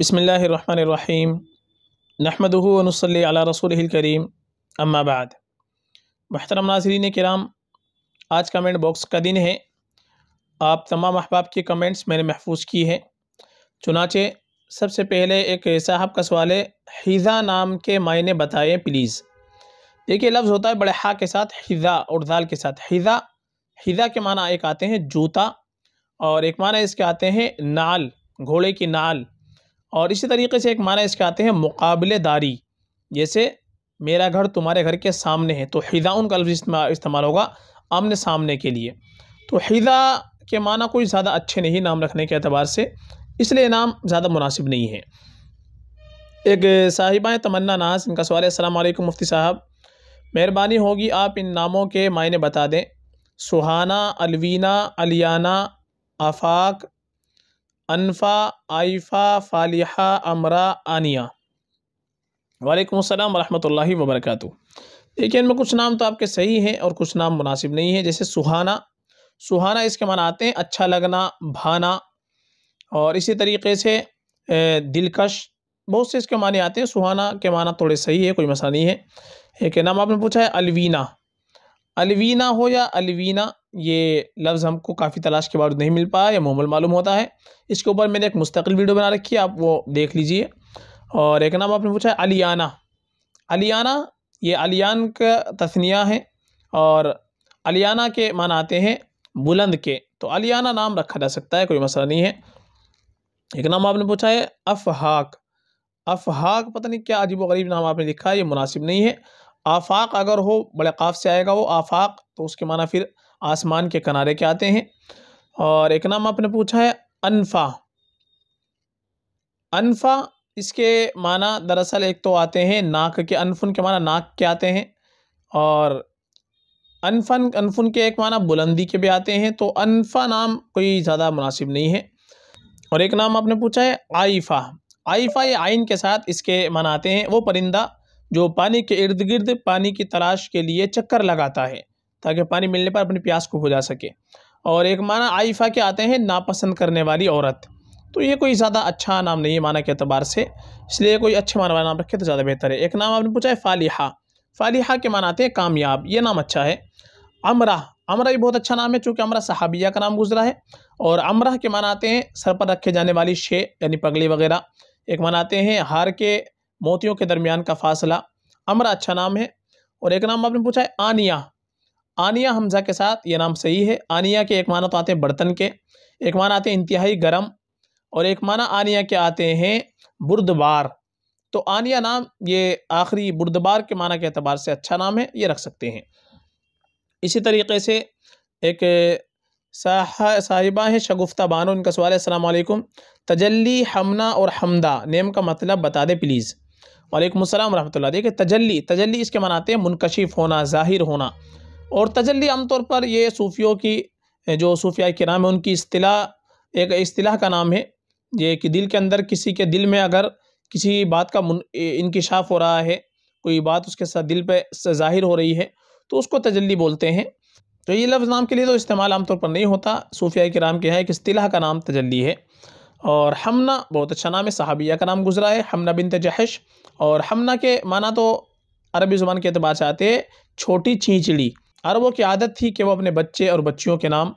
बसमीम अला रसूल करीम अम्माबाद महतरम नाजरीन कराम आज कमेंट बॉक्स का दिन है आप तमाम अहबाब के कमेंट्स मैंने महफूज की हैं चुनाचे सबसे पहले एक साहब का सवाल है हिज़ा नाम के मायने बताएं प्लीज़ देखिए लफ्ज़ होता है बड़े हा के साथ हिज़ा और दाल के साथ हिज़ा हिज़ा के माना एक आते हैं जूता और एक माना इसके आते हैं नाल घोड़े की नाल और इसी तरीके से एक माना इसके आते हैं मुकाबलेदारी जैसे मेरा घर तुम्हारे घर के सामने है तो हिदा उनका लफ्ज़ इस्तेमाल होगा आमने सामने के लिए तो हिदा के माना कोई ज़्यादा अच्छे नहीं नाम रखने के अतबार से इसलिए नाम ज़्यादा मुनासिब नहीं है एक साहिबा तमन्ना नाज इनका सवाल है अलैक्म मुफ्ती साहब मेहरबानी होगी आप इन नामों के मायने बता दें सुहाना अलवीना अलियाना आफाक अनफा आइफा फालिहा अमरा आनिया वालेकुम अस्सलाम वरहमतुल्लाहि वबरकू देखिए इनमें कुछ नाम तो आपके सही हैं और कुछ नाम मुनासिब नहीं है जैसे सुहाना सुहाना इसके माना आते हैं अच्छा लगना भाना और इसी तरीके से दिलकश बहुत से इसके माने आते हैं सुहाना के माना थोड़े सही है कोई मसला नहीं है एक नाम आपने पूछा है अलवीना अलवीना हो या अलवीना ये लफ्ज़ हमको काफ़ी तलाश के बाद नहीं मिल पाया या मोमल मालूम होता है इसके ऊपर मैंने एक मुस्तकिल वीडियो बना रखी है आप वो देख लीजिए और एक नाम आपने पूछा है अलियाना अलियाना ये अलियान का तस्निया है और अलियाना के मान आते हैं बुलंद के तो अलियाना नाम रखा जा सकता है कोई मसला नहीं है एक नाम आपने पूछा है अफहाक अफहाक पता नहीं क्या अजीब गरीब नाम आपने लिखा है ये मुनासिब नहीं है आफाक अगर हो बड़े काफ से आएगा वो आफाक तो उसके माना फिर आसमान के किनारे के आते हैं और एक नाम आपने पूछा है अनफा अनफा इसके माना दरअसल एक तो आते हैं नाक के अनफुन के माना नाक के आते हैं और अनफन अनफुन के एक माना बुलंदी के भी आते हैं तो अनफा नाम कोई ज़्यादा मुनासिब नहीं है और एक नाम आपने पूछा है आइफा आइफा ये आइन के साथ इसके माना आते हैं वो परिंदा जो पानी के इर्द गिर्द पानी की तलाश के लिए चक्कर लगाता है ताकि पानी मिलने पर अपनी प्यास को बुझा सके और एक माना आइफा के आते हैं नापसंद करने वाली औरत तो ये कोई ज़्यादा अच्छा नाम नहीं है माना के अतबार से इसलिए कोई अच्छे माना वाला नाम रखे तो ज़्यादा बेहतर है एक नाम आपने पूछा है फालिहा फालिहा के मान आते हैं कामयाब ये नाम अच्छा है अमरा अमरा भी बहुत अच्छा नाम है चूँकि अमरा सहाबिया का नाम गुजरा है और अमरा के मान आते हैं सर पर रखे जाने वाली शे यानी पगली वगैरह एक मनाते हैं हार के मोतियों के दरमियान का फासला अमरा अच्छा नाम है और एक नाम आपने पूछा है आनिया आनिया हमजा के साथ ये नाम सही है आनिया के एक माना तो आते हैं बर्तन के एक माना आते हैं इंतहाई गर्म और एक माना आनिया के आते हैं बुरदबार तो आनिया नाम ये आखिरी बुरदबार के माना के अतबार से अच्छा नाम है ये रख सकते हैं इसी तरीके से एक साहिबा हैं शगुफ्ता बानो उनका सवाल है असलकुम तजल्ली हमना और हमदा नेम का मतलब बता दें प्लीज़ वालेकुम अस्सलाम रहमतुल्लाह देखिए तजल्ली तजल्ली इसके मनाते हैं मुनकशिफ होना ज़ाहिर होना और तजल्ली आमतौर पर ये सूफ़ियों की जो सूफिया के नाम है उनकी अतलाह एक अतलाह का नाम है ये कि दिल के अंदर किसी के दिल में अगर किसी बात का इनकशाफ हो रहा है कोई बात उसके साथ दिल पर ज़ाहिर हो रही है तो उसको तजल्ली बोलते हैं तो ये लफ्ज़ नाम के लिए तो इस्तेमाल आमतौर पर नहीं होता सूफिया के नाम के यहाँ एक अतलाह का नाम तजल्ली है और हमना बहुत अच्छा नाम है सहाबिया का नाम गुजरा है हमना बिन जहश और हमना के माना तो अरबी ज़ुबान के अतबार से आते छोटी चींचड़ी अरबों की आदत थी कि वो अपने बच्चे और बच्चियों के नाम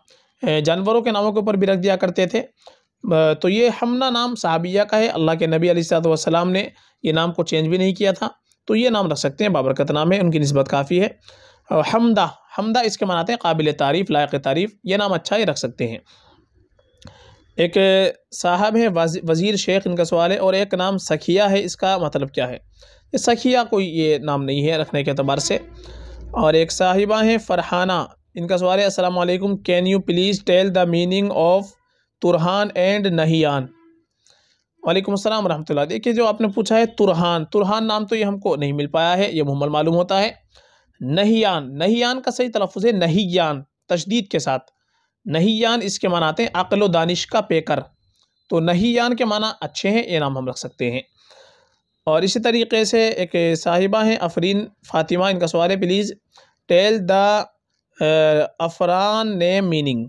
जानवरों के नामों के ऊपर भी रख दिया करते थे तो ये हमना नाम सहाबिया का है अल्लाह के नबी वसलाम ने यह नाम को चेंज भी नहीं किया था तो ये नाम रख सकते हैं बाबरकत नाम है उनकी नस्बत काफ़ी है हमदा हमदा इसके मनाते हैं काबिल तारीफ़ लायक तारीफ़ ये नाम अच्छा ही रख सकते हैं एक साहब है वज़ीर शेख इनका सवाल है और एक नाम सखिया है इसका मतलब क्या है ये सखिया कोई ये नाम नहीं है रखने के अतबार से और एक साहिबा हैं फरहाना इनका सवाल है Aslam can you please tell the meaning of Turhan and Nahiyan वालेकुम अस्सलाम रहमतुल्लाह देखिए जो आपने पूछा है तुरहान तुरहान नाम तो ये हमको नहीं मिल पाया है ये मुहम्मल मालूम होता है नहियान नहियान का सही तलफ़ है नहीयान तशदीद के साथ नहीं यान इसके माना आते हैं अकल दानिश का पेकर तो नहीं यान के माना अच्छे हैं ये नाम हम रख सकते हैं और इसी तरीके से एक साहिबा हैं अफरीन फातिमा इनका सवाल है प्लीज़ टेल द अफरान ने मीनिंग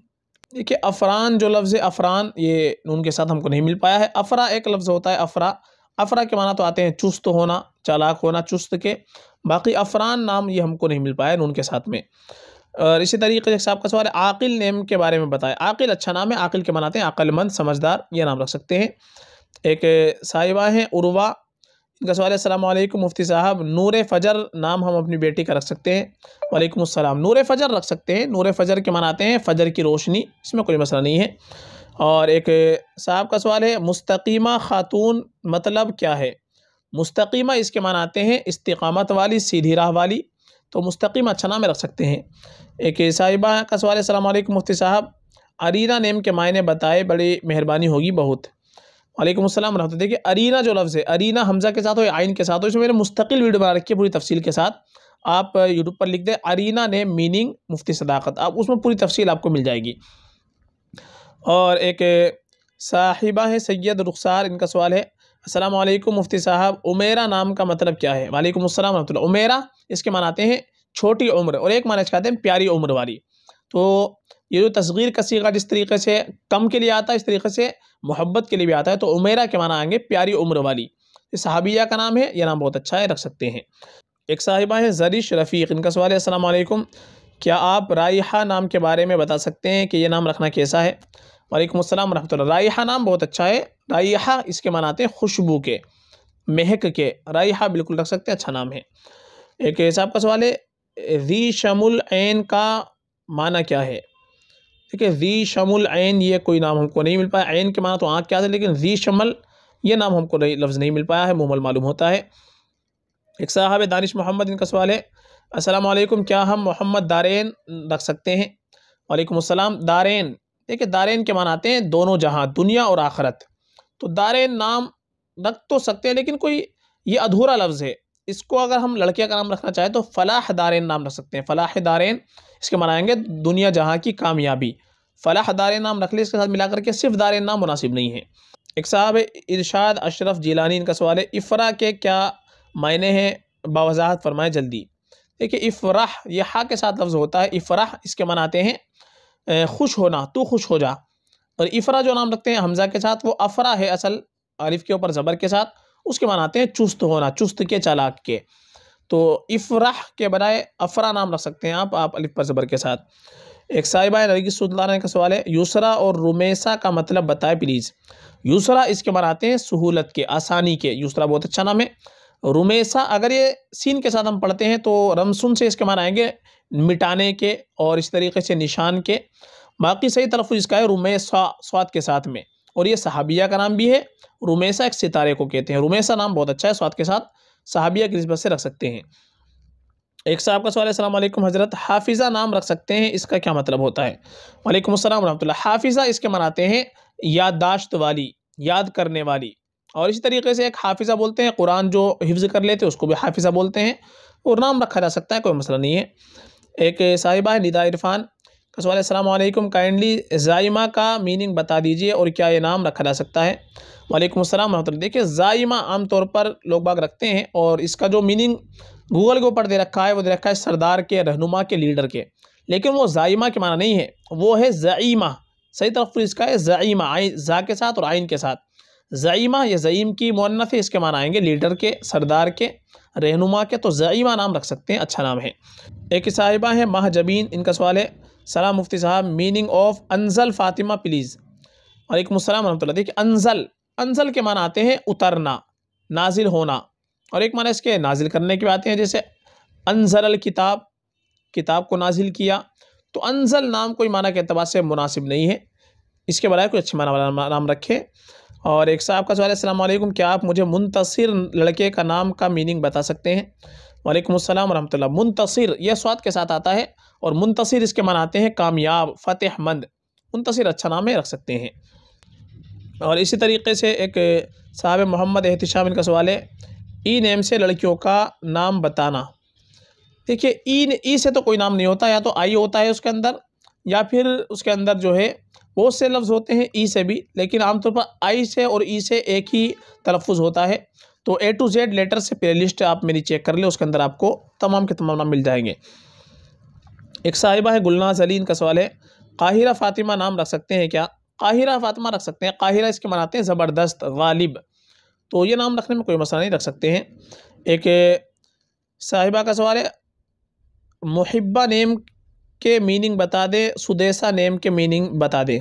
देखिए अफरान जो लफ्ज़ है अफरान ये के साथ हमको नहीं मिल पाया है अफरा एक लफ्ज़ होता है अफरा अफरा के माना तो आते हैं चुस्त होना चालाक होना चुस्त के बाकी अफरान नाम ये हमको नहीं मिल पाया नून के साथ में और इसी तरीके से आपका सवाल है आकिल नेम के बारे में बताएं आकिल अच्छा नाम है आकिल के मनाते हैं अक़लमंद समझदार ये नाम रख सकते हैं एक साहिबा हैं उर्वा इनका सवाल है मुफ्ती साहब नूर फजर नाम हम अपनी बेटी का रख सकते हैं वालेकुम अस्सलाम नूर फजर रख सकते हैं नूर फजर के मनाते हैं फजर की रोशनी इसमें कोई मसला नहीं है और एक साहब का सवाल है मुस्तकीमा खातून मतलब क्या है मुस्तकीमा इसके मनाते हैं इस्तकामत वाली सीधी राह वाली तो मुस्तकीम अच्छा नाम रख सकते हैं एक साहिबा का सवाल है मुफ्ती साहब अरीना नेम के मायने बताए बड़ी मेहरबानी होगी बहुत वालेकुम अस्सलाम रहमत देखिए अरीना जो लफ्ज़ है अरीना हमजा के साथ हो या आइन के साथ हो इसमें मैंने मुस्तकिल वीडियो बना रखी है पूरी तफसील के साथ आप यूट्यूब पर लिख दें अरीना ने मीनिंग मुफ्ती सदाकत आप उसमें पूरी तफसील आपको मिल जाएगी और एक साहिबा है सैयद रुखसार इनका सवाल है असलम मुफ्ती साहब उमेरा नाम का मतलब क्या है वालेकुम अस्सलाम वरहमल उमेरा इसके मनाते हैं छोटी उम्र और एक माना चाहते हैं प्यारी उम्र वाली तो ये जो तस्गीर का सीगा जिस तरीके से कम के लिए आता है इस तरीके से मोहब्बत के लिए भी आता है तो उमेरा के माना आएंगे प्यारी उम्र वाली सहाबिया का नाम है यह नाम बहुत अच्छा है रख सकते हैं एक साहिबा है जरिश रफ़ीक इनका सवाल है असलम क्या आप रायहा नाम के बारे में बता सकते हैं कि यह नाम रखना कैसा है वालेकुम अस्सलाम रहमतुल्लाह रायहा नाम बहुत अच्छा है रायहा इसके मान आते हैं खुशबू के महक के रायहा बिल्कुल रख सकते हैं अच्छा नाम है एक हिसाब का सवाल है जी शमुल ऐन का माना क्या है ठीक है जी शमुल ऐन ये कोई नाम हमको नहीं मिल पाया ऐन के माना तो आँख क्या है लेकिन जी शमल ये नाम हमको नहीं लफ्ज़ नहीं मिल पाया है मुमल मालूम होता है एक साहब दानिश मोहम्मद इनका सवाल है असलम क्या हम मोहम्मद दारेन रख सकते हैं वालेकुम अस्सलाम दारेन देखिए दारेन के मान आते हैं दोनों जहाँ दुनिया और आखरत तो दारेन नाम रख तो सकते हैं लेकिन कोई ये अधूरा लफ्ज़ है इसको अगर हम लड़के का नाम रखना चाहें तो फलाह दारेन नाम रख सकते हैं फलाह दारेन इसके मनाएँगे दुनिया जहाँ की कामयाबी फलाह दारेन नाम रख ले इसके साथ मिलाकर के सिर्फ दारेन नाम मुनासिब नहीं है एक साहब इरशाद अशरफ जीलानी इनका सवाल है इफ़रा के क्या मायने हैं बावजाहत फरमाएँ जल्दी देखिए इफ़रा यह हा के साथ लफ्ज़ होता है इफ़रा इसके मनाते हैं खुश होना तू खुश हो जा और इफ़रा जो नाम रखते हैं हमज़ा के साथ वो अफरा है असल आरिफ के ऊपर ज़बर के साथ उसके मान आते हैं चुस्त होना चुस्त के चालाक के तो इफ़राह के बनाए अफरा नाम रख सकते हैं आप आप अलिफ पर ज़बर के साथ एक साहिबा सुल्तान का सवाल है यूसरा और रुमेसा का मतलब बताए प्लीज़ यूसरा इसके मान आते हैं सहूलत के आसानी के यूसरा बहुत अच्छा नाम है रुमेसा अगर ये सीन के साथ हम पढ़ते हैं तो रमसुन से इसके मान आएंगे मिटाने के और इस तरीके से निशान के बाकी सही तरफ इसका है रुमेसा स्वाद के साथ में और ये सहाबिया का नाम भी है रुमेसा एक सितारे को कहते हैं रुमेसा नाम बहुत अच्छा है स्वाद के साथ सहाबिया की नस्बत से रख सकते हैं एक साहब का सवाल है असलम हज़रत हाफिज़ा नाम रख सकते हैं इसका क्या मतलब होता है वालेकुम अस्सलाम वरहमतुल्लाह हाफिज़ा इसके मनाते हैं याददाश्त वाली याद करने वाली और इसी तरीके से एक हाफिज़ा बोलते हैं कुरान जो हिफ्ज़ कर लेते हैं उसको भी हाफिज़ा बोलते हैं और नाम रखा जा सकता है कोई मसला नहीं है एक साहिबा निदा इरफान कसवाल सवाल काइंडली ज़ाइमा का मीनिंग बता दीजिए और क्या ये नाम रखा जा सकता है वालेकुम अस्सलाम वरहमत देखिए ज़ाइमा आम तौर पर लोग बाग रखते हैं और इसका जो मीनिंग गूगल के ऊपर दे रखा है वो दे रखा है सरदार के रहनुमा के लीडर के लेकिन वो ज़ाइमा के माना नहीं है वो है ज़ईमा सही तरफ इसका है ज़ईमा आई ज़ा के साथ और आइन के साथ ज़ईमा या ज़ईम की है इसके मान आएंगे लीडर के सरदार के रहनुमा के तो ज़ईमा नाम रख सकते हैं अच्छा नाम है एक साहिबा है महाजबीन इनका सवाल है सलाम मुफ्ती साहब meaning of Anjal Fatima please एक मुसलम वरहमल देखिए अनजल अनजल के मान आते हैं उतरना नाजिल होना और एक माना इसके नाजिल करने के आते हैं जैसे अनजल किताब किताब को नाजिल किया तो अनजल नाम कोई माना के अतबार से मुनासिब नहीं है इसके बजाय कोई अच्छे माना वाला नाम रखें और एक साहब का सवाल है अल्लाम क्या आप मुझे मुंतसर लड़के का नाम का मीनिंग बता सकते हैं वालेकुम अस्सलाम वरहमतुल्लाह मुंतसर यह स्वाद के साथ आता है और मुंतसर इसके मनाते हैं कामयाब फ़तेह मंद मुंतसर अच्छा नाम है रख सकते हैं और इसी तरीके से एक साहब मोहम्मद एहतशाम का सवाल है ई नेम से लड़कियों का नाम बताना देखिए ई ई से तो कोई नाम नहीं होता या तो आई होता है उसके अंदर या फिर उसके अंदर जो है बहुत से लफ्ज़ होते हैं ई से भी लेकिन आमतौर पर आई से और ई से एक ही तलफ़ होता है तो ए टू जेड लेटर से प्ले लिस्ट आप मेरी चेक कर लें उसके अंदर आपको तमाम के तमाम नाम मिल जाएंगे एक साहिबा है गुलनाज अली इनका सवाल है काहिरा फ़ातिमा नाम रख सकते हैं क्या काहिरा फ़ातिमा रख सकते हैं काहिरा इसके मनाते हैं ज़बरदस्त गालिब तो ये नाम रखने में कोई मसला नहीं रख सकते हैं एक साहिबा का सवाल है मुहिबा नेम के मीनिंग बता दे सुदेशा नेम के मीनिंग बता दे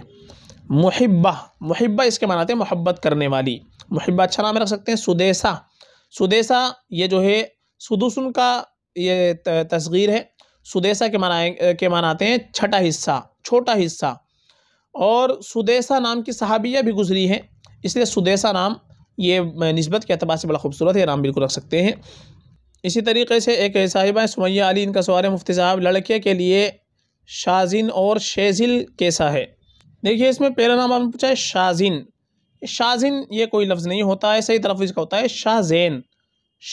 मुहिब्बा मुहिब्बा इसके मनाते हैं मोहब्बत करने वाली मुहिब्बा अच्छा नाम रख सकते हैं सुदेशा सुदेशा ये जो है सुदुसन का ये तस्गीर है सुदेशा के मनाए के मनाते हैं छठा हिस्सा छोटा हिस्सा और सुदेशा नाम की सहाबिया भी गुजरी हैं इसलिए सुदेशा नाम ये नस्बत के अतबार से बड़ा खूबसूरत है नाम बिल्कुल रख सकते हैं इसी तरीके से एक साहिबा सुमैया अली इनका सवार मुफ्ती साहब लड़के के लिए शाजिन और शेजिल कैसा है देखिए इसमें पहला नाम आपने पूछा है शाजिन शाजिन ये कोई लफ्ज़ नहीं होता है सही तरफ इसका होता है शाह जैन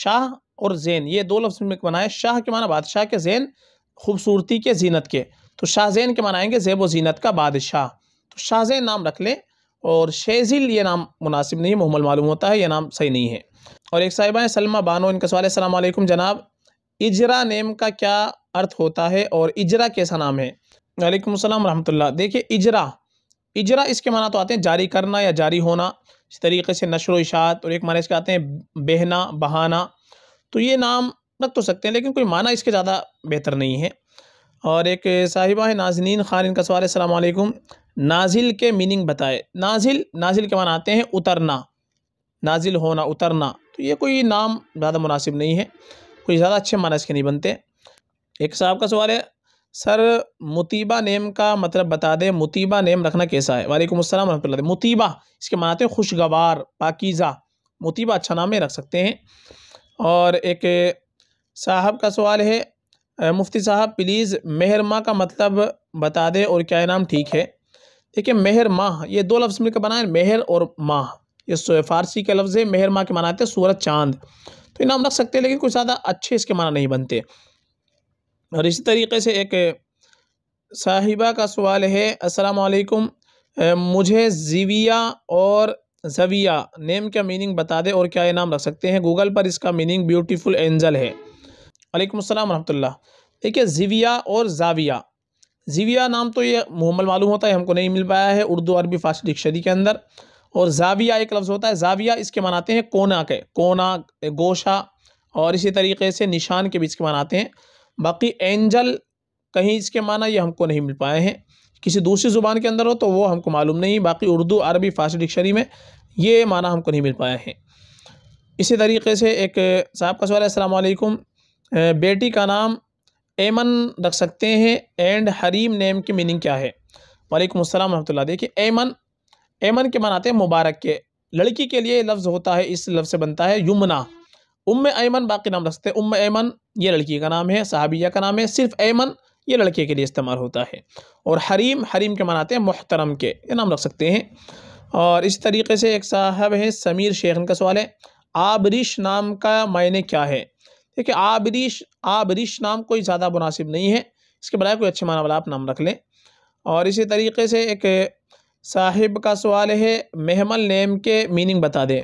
शाह और जैन ये दो लफ्ज़ में बना है शाह के माना बादशाह के जैन खूबसूरती के जीनत के तो शाह जैन के मनाएंगे जेब व जीनत का बादशाह तो शाह जैन नाम रख लें और शेजिल ये नाम मुनासिब नहीं है मालूम होता है ये नाम सही नहीं है और एक साहिबा है सलमा बानो इनका सवाल है सलामकुम जनाब इजरा नेम का क्या अर्थ होता है और इजरा कैसा नाम है वालेकुम अस्सलाम रहमतुल्लाह देखिए इजरा इजरा इसके माना तो आते हैं जारी करना या जारी होना इस तरीके से नशर वशात और एक माना इसके आते हैं बहना बहाना तो ये नाम रख तो सकते हैं लेकिन कोई माना इसके ज़्यादा बेहतर नहीं है और एक साहिबा है नाजनीन खान इनका सवाल है नाजिल के मीनिंग बताए नाजिल नाजिल के माना आते हैं उतरना नाजिल होना उतरना तो ये कोई नाम ज़्यादा मुनासिब नहीं है कोई ज़्यादा अच्छे महाराज के नहीं बनते एक साहब का सवाल है सर मुतीबा नेम का मतलब बता दें मुतीबा नेम रखना कैसा है वालेकुम अस्सलाम वरहमत मुतीबा इसके मनाते हैं खुशगवार पाकिज़ा मुतीबा अच्छा नाम रख सकते हैं और एक साहब का सवाल है मुफ्ती साहब प्लीज़ मेहर माँ का मतलब बता दें और क्या नाम ठीक है देखिए मेहर माह ये दो लफ्ज़ मिलकर बनाए मेहर और माह ये फारसी के लफ्ज़ है मेहर माह के मनाते हैं सूरज चांद तो इनाम रख सकते हैं लेकिन कुछ ज़्यादा अच्छे इसके माना नहीं बनते और इसी तरीके से एक साहिबा का सवाल है असलकुम मुझे जीविया और जविया नेम का मीनिंग बता दे और क्या ये नाम रख सकते हैं गूगल पर इसका मीनिंग ब्यूटीफुल एंजल है वालेकुम अस्सलाम रहमतुल्ला देखिए जिविया और जाविया जिविया नाम तो ये मुहम्मल मालूम होता है हमको नहीं मिल पाया है उर्दू अरबी फारसी डिक्शनरी के अंदर और जाविया एक लफ्ज़ होता है जाविया इसके मनाते हैं कोना के कोना गोशा और इसी तरीके से निशान के भी इसके मनाते हैं बाकी एंजल कहीं इसके माना ये हमको नहीं मिल पाए हैं किसी दूसरी ज़ुबान के अंदर हो तो वो हमको मालूम नहीं बाकी उर्दू अरबी फारसी डिक्शनरी में ये माना हमको नहीं मिल पाए हैं इसी तरीके से एक साहब का सवाल है असलकुम बेटी का नाम एमन रख सकते हैं एंड हरीम नेम की मीनिंग क्या है वालेकुम अस्सलाम रहमतुल्लाह देखिए एमन एमन के मनाते हैं मुबारक के लड़की के लिए लफ्ज़ होता है इस लफ्ज़ से बनता है यमुना उम ऐमन बाकी नाम रखते हैं उम ऐमन ये लड़की का नाम है साहबिया का नाम है सिर्फ ऐमन ये लड़के के लिए इस्तेमाल होता है और हरीम हरीम के मनाते हैं मोहतरम के ये नाम रख सकते हैं और इस तरीके से एक साहब हैं समीर शेख का सवाल है आबरिश नाम का मायने क्या है देखिए आबरिश आबरिश नाम कोई ज़्यादा मुनासिब नहीं है इसके बजाय कोई अच्छे माना वाला आप नाम रख लें और इसी तरीके से एक साहिब का सवाल है महमल नेम के मीनिंग बता दें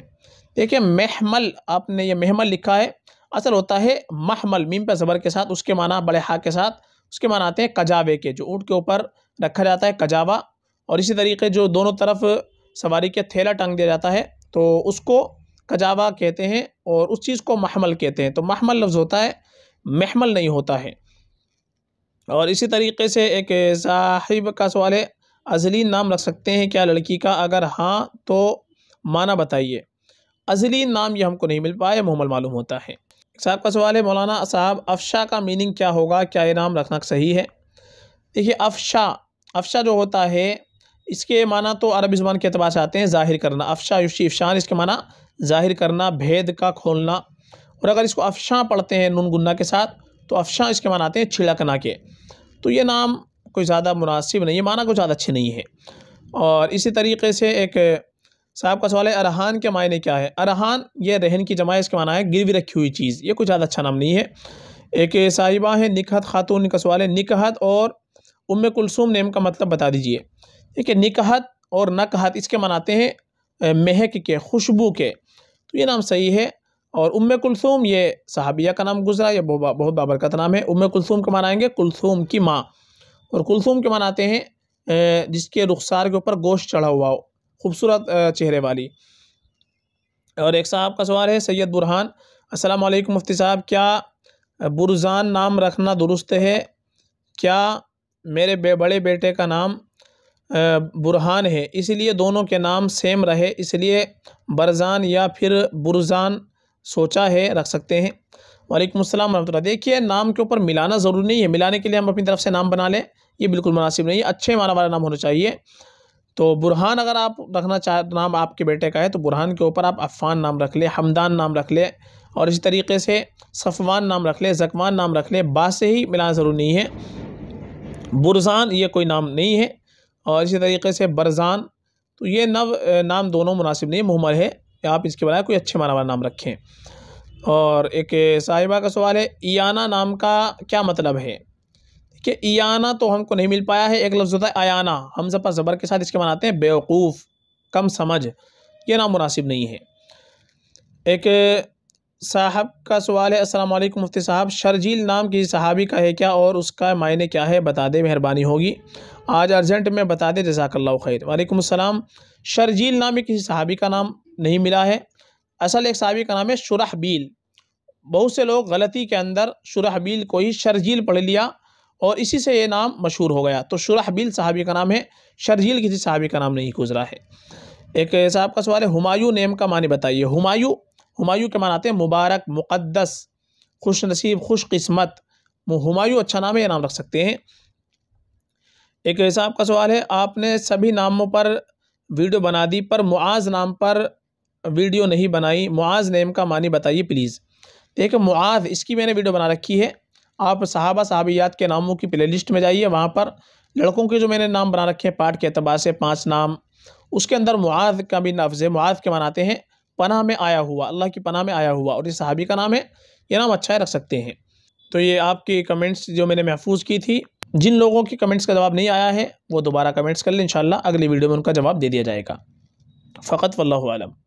देखिए महमल आपने ये महमल लिखा है असल होता है महमल मीम पर ज़बर के साथ उसके माना बड़े हा के साथ उसके माना आते हैं कजावे के जो ऊँट के ऊपर रखा जाता है कजावा और इसी तरीके जो दोनों तरफ सवारी के थैला टांग दिया जाता है तो उसको कजावा कहते हैं और उस चीज़ को महमल कहते हैं तो महमल लफ्ज़ होता है महमल नहीं होता है और इसी तरीके से एक साहिब का सवाल है अजली नाम रख सकते हैं क्या लड़की का अगर हाँ तो माना बताइए अजली नाम ये हमको नहीं मिल पाया मुहमल मालूम होता है साहब का सवाल है मौलाना साहब अफशा का मीनिंग क्या होगा क्या ये नाम रखना सही है देखिए अफशा अफशा जो होता है इसके माना तो अरबी ज़ुबान के अतबार से आते हैं ज़ाहिर करना अफशा युशी अफशान इसके माना ज़ाहिर करना भेद का खोलना और अगर इसको अफशा पढ़ते हैं नून गुन्ना के साथ तो अफशा इसके माना आते हैं छिड़कना के तो ये नाम कोई ज़्यादा मुनासिब नहीं है माना कुछ ज़्यादा अच्छे नहीं है और इसी तरीके से एक साहब का सवाल है अरहान के मायने क्या है अरहान ये रहन की जमा इसके माना है गिरवी रखी हुई चीज़ ये कुछ ज़्यादा अच्छा नाम नहीं है एक साहिबा है निकहत खातून का सवाल है निकहत और उम कुलसूम नेम का मतलब बता दीजिए ठीक है निकहत और नकहत इसके मनाते हैं महक के खुशबू के तो ये नाम सही है और उम कुलसूम ये सहाबिया का नाम गुजरा यह बहुत बाबरकत नाम है उम कुलसूम का मनाएंगे कुलसूम की माँ और कुलसुम के मनाते हैं जिसके रुखसार के ऊपर गोश्त चढ़ा हुआ हो खूबसूरत चेहरे वाली और एक साहब का सवाल है सैयद बुरहान अस्सलाम वालेकुम मुफ्ती साहब क्या बुरजान नाम रखना दुरुस्त है क्या मेरे बे बड़े बेटे का नाम बुरहान है इसलिए दोनों के नाम सेम रहे इसलिए बरजान या फिर बुरजान सोचा है रख सकते हैं वालेकुम अस्सलाम वरहमत देखिए नाम के ऊपर मिलाना ज़रूरी नहीं है मिलाने के लिए हम अपनी तरफ से नाम बना लें ये बिल्कुल मुनासिब नहीं है अच्छे माना वाला नाम होना चाहिए तो बुरहान अगर आप रखना चाह नाम आपके बेटे का है तो बुरहान के ऊपर आप अफ़ान नाम रख लें हमदान नाम रख लें और इसी तरीके से सफ़वान नाम रख लें जकवान नाम रख लें बा से ही मिलाना ज़रूरी नहीं है बुरजान ये कोई नाम नहीं है और इसी तरीके से बरजान तो ये नव नाम दोनों मुनासिब नहीं है मुहमर है आप इसके बजाय कोई अच्छे माना वाला नाम रखें और एक साहिबा का सवाल है ईयाना नाम का क्या मतलब है कि ईयाना तो हमको नहीं मिल पाया है एक लफ्ज़ होता है आयाना हम सब ज़बर के साथ इसके मनाते हैं बेवकूफ़ कम समझ ये नाम मुनासिब नहीं है एक साहब का सवाल है अस्सलाम वालेकुम मुफ्ती साहब शर्जील नाम किसी सहाबी का है क्या और उसका मायने क्या है बता दे मेहरबानी होगी आज अर्जेंट में बता दे जजाकल्ला खैर वालेकुम अस्सलाम शर्जील नाम में किसी सहाबी का नाम नहीं मिला है असल एक सहाबी का नाम है शुरहबील बहुत से लोग गलती के अंदर शुरहबील को ही शर्जील पढ़ लिया और इसी से ये नाम मशहूर हो गया तो शुरहबील साहबी का नाम है शर्जील किसी साहबी का नाम नहीं गुजरा है एक साहब का सवाल है हुमायूं नेम का मानी बताइए हुमायूं हुमायूं के मान आते हैं मुबारक मुक़दस खुश नसीब खुश किस्मत हुमायूं अच्छा नाम है ये नाम रख सकते हैं एक साहब का सवाल है आपने सभी नामों पर वीडियो बना दी पर मुआज नाम पर वीडियो नहीं बनाई मुआज़ नेम का मानी बताइए प्लीज़ देखिए मुआज़ इसकी मैंने वीडियो बना रखी है आप सहाबा साहबियात के नामों की प्लेलिस्ट में जाइए वहाँ पर लड़कों के जो मैंने नाम बना रखे हैं पाठ के अतबार से पाँच नाम उसके अंदर मुआज़ का भी नफ्ज़ है मुआज़ के मनाते हैं पनाह में आया हुआ अल्लाह की पनाह में आया हुआ और ये सहाबी का नाम है ये नाम अच्छा है रख सकते हैं तो ये आपके कमेंट्स जो मैंने महफूज की थी जिन लोगों के कमेंट्स का जवाब नहीं आया है वो दोबारा कमेंट्स कर लें इन अगली वीडियो में उनका जवाब दे दिया जाएगा फ़कत वल्लम